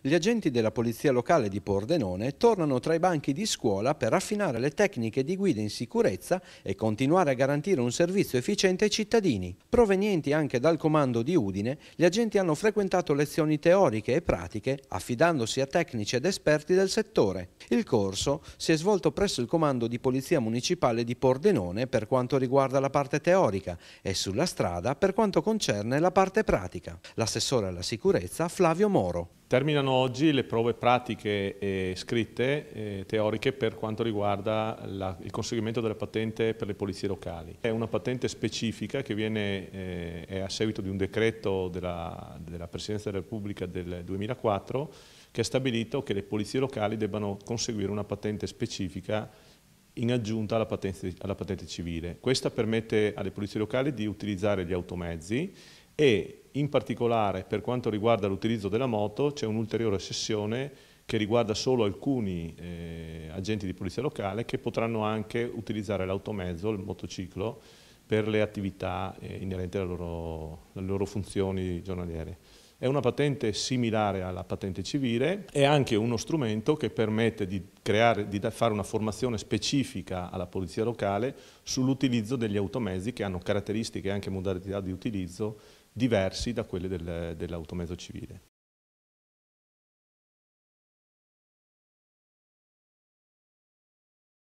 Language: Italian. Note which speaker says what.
Speaker 1: Gli agenti della polizia locale di Pordenone tornano tra i banchi di scuola per affinare le tecniche di guida in sicurezza e continuare a garantire un servizio efficiente ai cittadini. Provenienti anche dal comando di Udine, gli agenti hanno frequentato lezioni teoriche e pratiche affidandosi a tecnici ed esperti del settore. Il corso si è svolto presso il comando di polizia municipale di Pordenone per quanto riguarda la parte teorica e sulla strada per quanto concerne la parte pratica. L'assessore alla sicurezza Flavio Moro.
Speaker 2: Terminano oggi le prove pratiche e scritte, e eh, teoriche, per quanto riguarda la, il conseguimento della patente per le polizie locali. È una patente specifica che viene, eh, è a seguito di un decreto della, della Presidenza della Repubblica del 2004 che ha stabilito che le polizie locali debbano conseguire una patente specifica in aggiunta alla patente, alla patente civile. Questa permette alle polizie locali di utilizzare gli automezzi e in particolare per quanto riguarda l'utilizzo della moto c'è un'ulteriore sessione che riguarda solo alcuni eh, agenti di polizia locale che potranno anche utilizzare l'automezzo, il motociclo, per le attività eh, inerenti alle loro, alle loro funzioni giornaliere. È una patente similare alla patente civile, è anche uno strumento che permette di, creare, di fare una formazione specifica alla polizia locale sull'utilizzo degli automezzi che hanno caratteristiche e anche modalità di utilizzo diversi da quelli del, dell'automezzo civile.